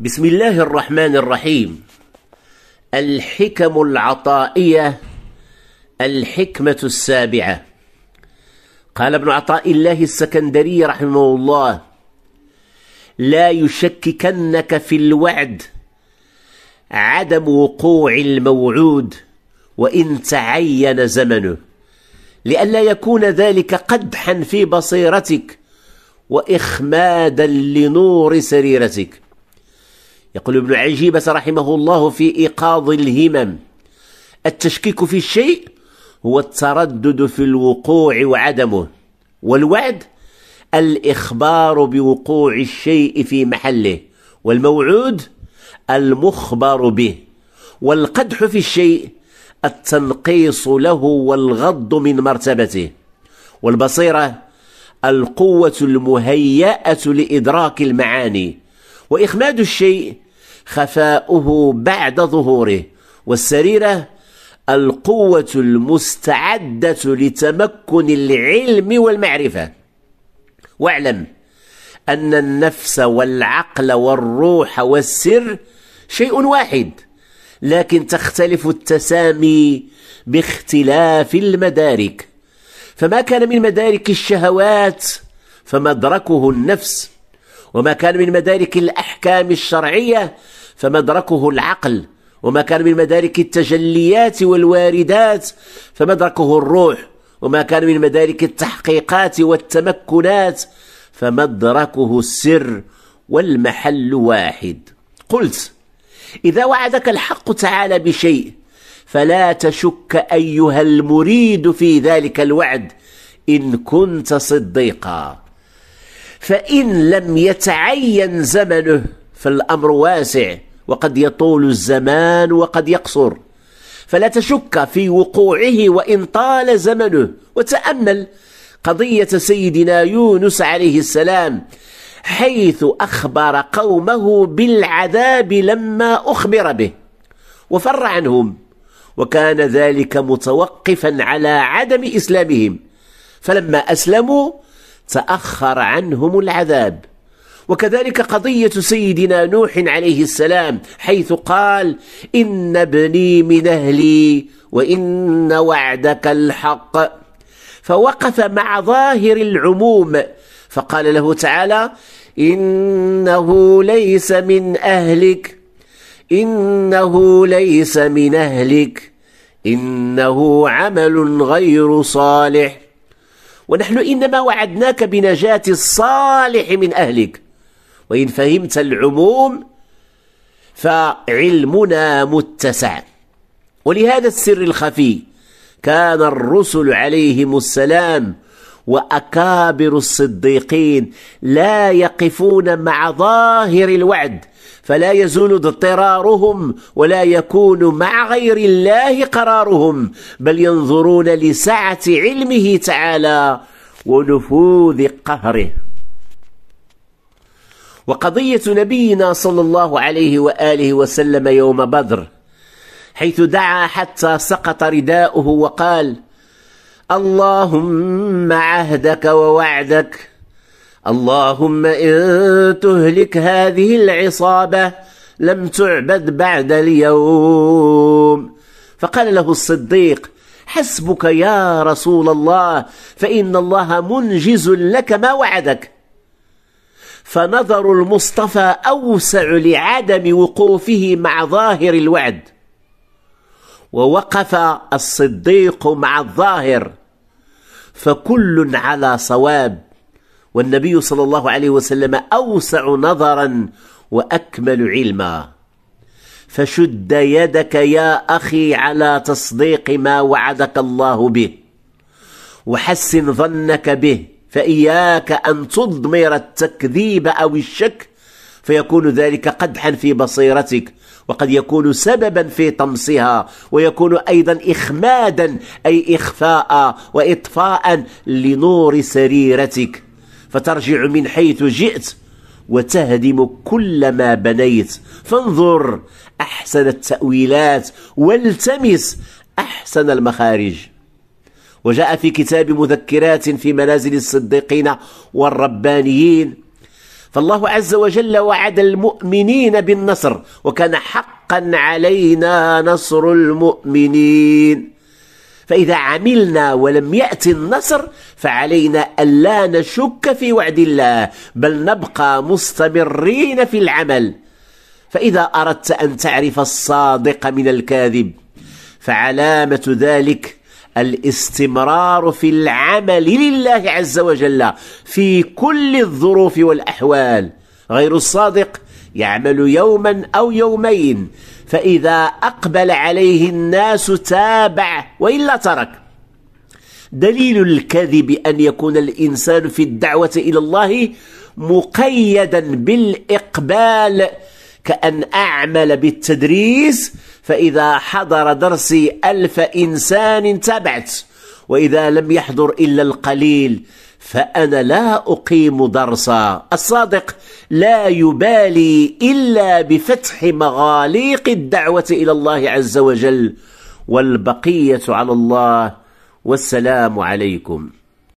بسم الله الرحمن الرحيم الحكم العطائيه الحكمه السابعه قال ابن عطاء الله السكندري رحمه الله لا يشككنك في الوعد عدم وقوع الموعود وان تعين زمنه لئلا يكون ذلك قدحا في بصيرتك واخمادا لنور سريرتك يقول ابن عجيبة رحمه الله في إيقاظ الهمم التشكيك في الشيء هو التردد في الوقوع وعدمه والوعد الإخبار بوقوع الشيء في محله والموعود المخبر به والقدح في الشيء التنقيص له والغض من مرتبته والبصيرة القوة المهيئة لإدراك المعاني وإخماد الشيء خفاؤه بعد ظهوره والسريره القوه المستعده لتمكن العلم والمعرفه واعلم ان النفس والعقل والروح والسر شيء واحد لكن تختلف التسامي باختلاف المدارك فما كان من مدارك الشهوات فمدركه النفس وما كان من مدارك الأحكام الشرعية فمدركه العقل وما كان من مدارك التجليات والواردات فمدركه الروح وما كان من مدارك التحقيقات والتمكنات فمدركه السر والمحل واحد قلت إذا وعدك الحق تعالى بشيء فلا تشك أيها المريد في ذلك الوعد إن كنت صديقاً فإن لم يتعين زمنه فالأمر واسع وقد يطول الزمان وقد يقصر فلا تشك في وقوعه وإن طال زمنه وتأمل قضية سيدنا يونس عليه السلام حيث أخبر قومه بالعذاب لما أخبر به وفر عنهم وكان ذلك متوقفا على عدم إسلامهم فلما أسلموا تأخر عنهم العذاب وكذلك قضية سيدنا نوح عليه السلام حيث قال إن ابني من أهلي وإن وعدك الحق فوقف مع ظاهر العموم فقال له تعالى إنه ليس من أهلك إنه ليس من أهلك إنه عمل غير صالح ونحن إنما وعدناك بنجاة الصالح من أهلك وإن فهمت العموم فعلمنا متسع ولهذا السر الخفي كان الرسل عليهم السلام واكابر الصديقين لا يقفون مع ظاهر الوعد فلا يزول اضطرارهم ولا يكون مع غير الله قرارهم بل ينظرون لسعه علمه تعالى ونفوذ قهره وقضيه نبينا صلى الله عليه واله وسلم يوم بدر حيث دعا حتى سقط رداؤه وقال اللهم عهدك ووعدك اللهم إن تهلك هذه العصابة لم تعبد بعد اليوم فقال له الصديق حسبك يا رسول الله فإن الله منجز لك ما وعدك فنظر المصطفى أوسع لعدم وقوفه مع ظاهر الوعد ووقف الصديق مع الظاهر فكل على صواب والنبي صلى الله عليه وسلم اوسع نظرا واكمل علما فشد يدك يا اخي على تصديق ما وعدك الله به وحسن ظنك به فاياك ان تضمر التكذيب او الشك فيكون ذلك قدحا في بصيرتك وقد يكون سببا في طمسها ويكون ايضا اخمادا اي اخفاء واطفاء لنور سريرتك فترجع من حيث جئت وتهدم كل ما بنيت فانظر احسن التاويلات والتمس احسن المخارج وجاء في كتاب مذكرات في منازل الصديقين والربانيين فالله عز وجل وعد المؤمنين بالنصر وكان حقا علينا نصر المؤمنين فإذا عملنا ولم يأتي النصر فعلينا ألا نشك في وعد الله بل نبقى مستمرين في العمل فإذا أردت أن تعرف الصادق من الكاذب فعلامة ذلك الاستمرار في العمل لله عز وجل في كل الظروف والأحوال غير الصادق يعمل يوما أو يومين فإذا أقبل عليه الناس تابع وإلا ترك دليل الكذب أن يكون الإنسان في الدعوة إلى الله مقيدا بالإقبال كأن أعمل بالتدريس فإذا حضر درسي ألف إنسان تبعت وإذا لم يحضر إلا القليل فأنا لا أقيم درسا الصادق لا يبالي إلا بفتح مغاليق الدعوة إلى الله عز وجل والبقية على الله والسلام عليكم